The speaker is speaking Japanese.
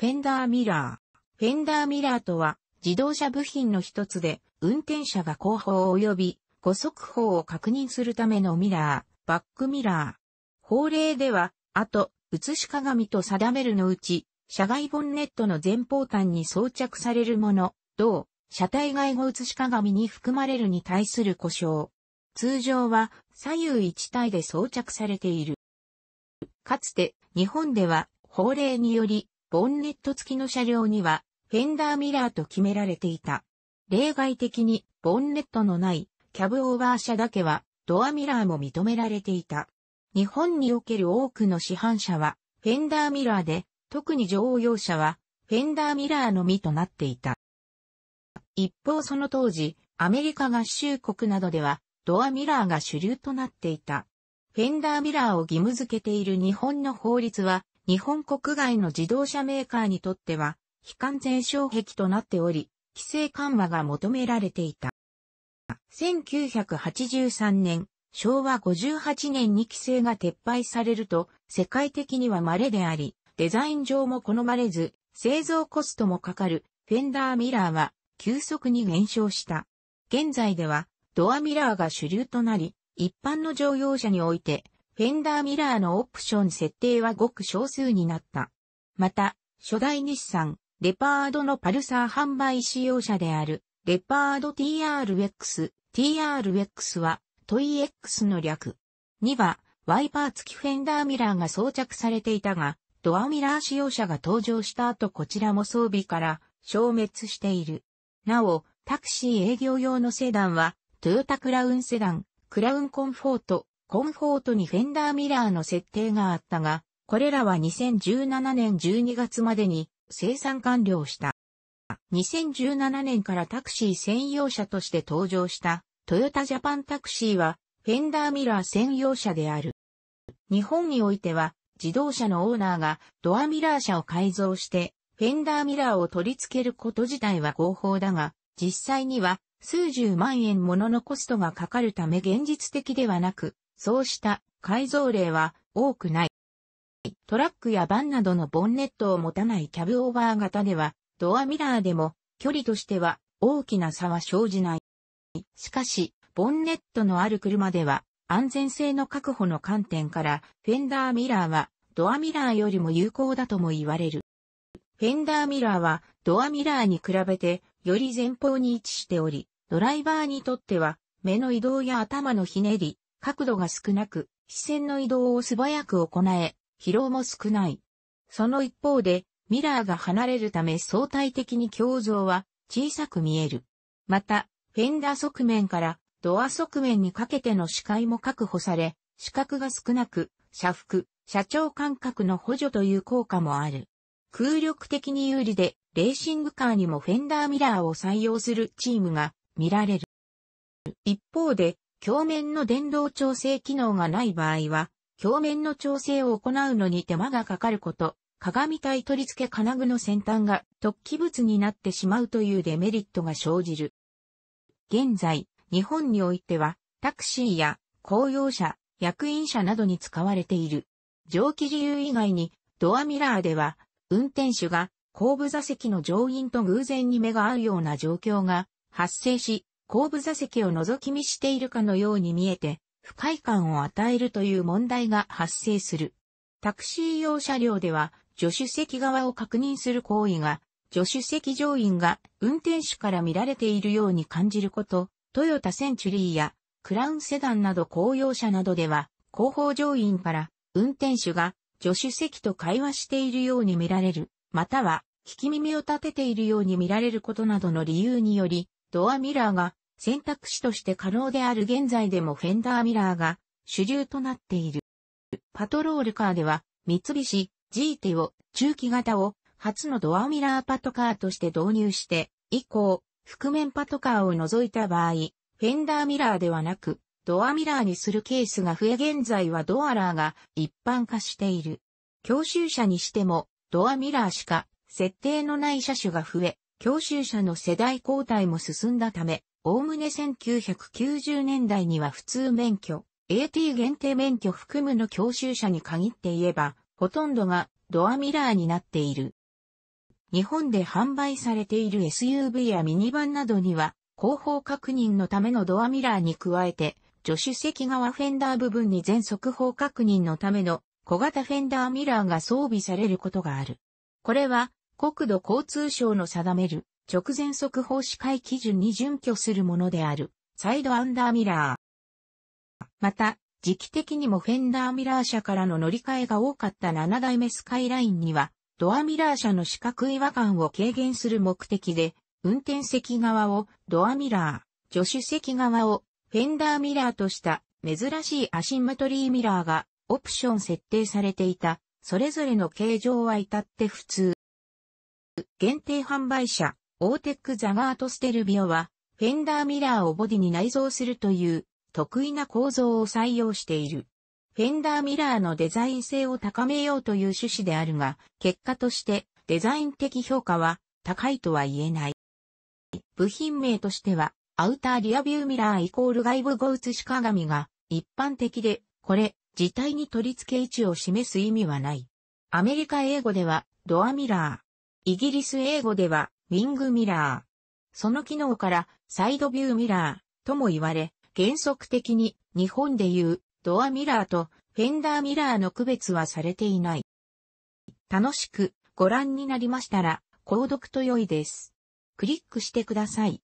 フェンダーミラー。フェンダーミラーとは、自動車部品の一つで、運転者が後方及び、誤速報を確認するためのミラー、バックミラー。法令では、あと、映し鏡と定めるのうち、車外ボンネットの前方端に装着されるもの、同、車体外後映し鏡に含まれるに対する故障。通常は左右一体で装着されている。かつて日本では法令によりボンネット付きの車両には、フェンダーミラーと決められていた。例外的に、ボンネットのない、キャブオーバー車だけは、ドアミラーも認められていた。日本における多くの市販車は、フェンダーミラーで、特に乗用車は、フェンダーミラーのみとなっていた。一方その当時、アメリカ合衆国などでは、ドアミラーが主流となっていた。フェンダーミラーを義務付けている日本の法律は、日本国外の自動車メーカーにとっては、非関税障壁となっており、規制緩和が求められていた。1983年、昭和58年に規制が撤廃されると、世界的には稀であり、デザイン上も好まれず、製造コストもかかる、フェンダーミラーは、急速に減少した。現在では、ドアミラーが主流となり、一般の乗用車において、フェンダーミラーのオプション設定はごく少数になった。また、初代日産、レパードのパルサー販売使用者である、レパード TRX、TRX は、トイ X の略。2は、ワイパー付きフェンダーミラーが装着されていたが、ドアミラー使用者が登場した後こちらも装備から消滅している。なお、タクシー営業用のセダンは、トヨタクラウンセダン、クラウンコンフォート、コンフォートにフェンダーミラーの設定があったが、これらは2017年12月までに生産完了した。2017年からタクシー専用車として登場したトヨタジャパンタクシーはフェンダーミラー専用車である。日本においては自動車のオーナーがドアミラー車を改造してフェンダーミラーを取り付けること自体は合法だが、実際には数十万円もののコストがかかるため現実的ではなく、そうした改造例は多くない。トラックやバンなどのボンネットを持たないキャブオーバー型では、ドアミラーでも距離としては大きな差は生じない。しかし、ボンネットのある車では、安全性の確保の観点から、フェンダーミラーはドアミラーよりも有効だとも言われる。フェンダーミラーはドアミラーに比べてより前方に位置しており、ドライバーにとっては目の移動や頭のひねり、角度が少なく、視線の移動を素早く行え、疲労も少ない。その一方で、ミラーが離れるため相対的に胸像は小さく見える。また、フェンダー側面からドア側面にかけての視界も確保され、視覚が少なく、車幅、車長間隔の補助という効果もある。空力的に有利で、レーシングカーにもフェンダーミラーを採用するチームが見られる。一方で、鏡面の電動調整機能がない場合は、鏡面の調整を行うのに手間がかかること、鏡体取り付け金具の先端が突起物になってしまうというデメリットが生じる。現在、日本においては、タクシーや公用車、役員車などに使われている。蒸気自由以外に、ドアミラーでは、運転手が後部座席の乗員と偶然に目が合うような状況が発生し、後部座席を覗き見しているかのように見えて、不快感を与えるという問題が発生する。タクシー用車両では、助手席側を確認する行為が、助手席乗員が運転手から見られているように感じること、トヨタセンチュリーやクラウンセダンなど公用車などでは、後方乗員から運転手が助手席と会話しているように見られる、または聞き耳を立てているように見られることなどの理由により、ドアミラーが選択肢として可能である現在でもフェンダーミラーが主流となっている。パトロールカーでは三菱、ジーテを中期型を初のドアミラーパトカーとして導入して以降、覆面パトカーを除いた場合、フェンダーミラーではなくドアミラーにするケースが増え現在はドアラーが一般化している。教習車にしてもドアミラーしか設定のない車種が増え、教習者の世代交代も進んだため、おおむね1990年代には普通免許、AT 限定免許含むの教習者に限って言えば、ほとんどがドアミラーになっている。日本で販売されている SUV やミニバンなどには、後方確認のためのドアミラーに加えて、助手席側フェンダー部分に全速報確認のための小型フェンダーミラーが装備されることがある。これは国土交通省の定める直前速報視界基準に準拠するものであるサイドアンダーミラー。また、時期的にもフェンダーミラー車からの乗り換えが多かった7代目スカイラインには、ドアミラー車の四角違和感を軽減する目的で、運転席側をドアミラー、助手席側をフェンダーミラーとした珍しいアシンメトリーミラーがオプション設定されていた、それぞれの形状は至って普通。限定販売車、オーテックザガートステルビオは、フェンダーミラーをボディに内蔵するという、得意な構造を採用している。フェンダーミラーのデザイン性を高めようという趣旨であるが、結果としてデザイン的評価は高いとは言えない。部品名としては、アウターリアビューミラーイコール外部語写し鏡が一般的で、これ自体に取り付け位置を示す意味はない。アメリカ英語ではドアミラー。イギリス英語では、ウィングミラー。その機能から、サイドビューミラーとも言われ、原則的に日本でいうドアミラーとフェンダーミラーの区別はされていない。楽しくご覧になりましたら、購読と良いです。クリックしてください。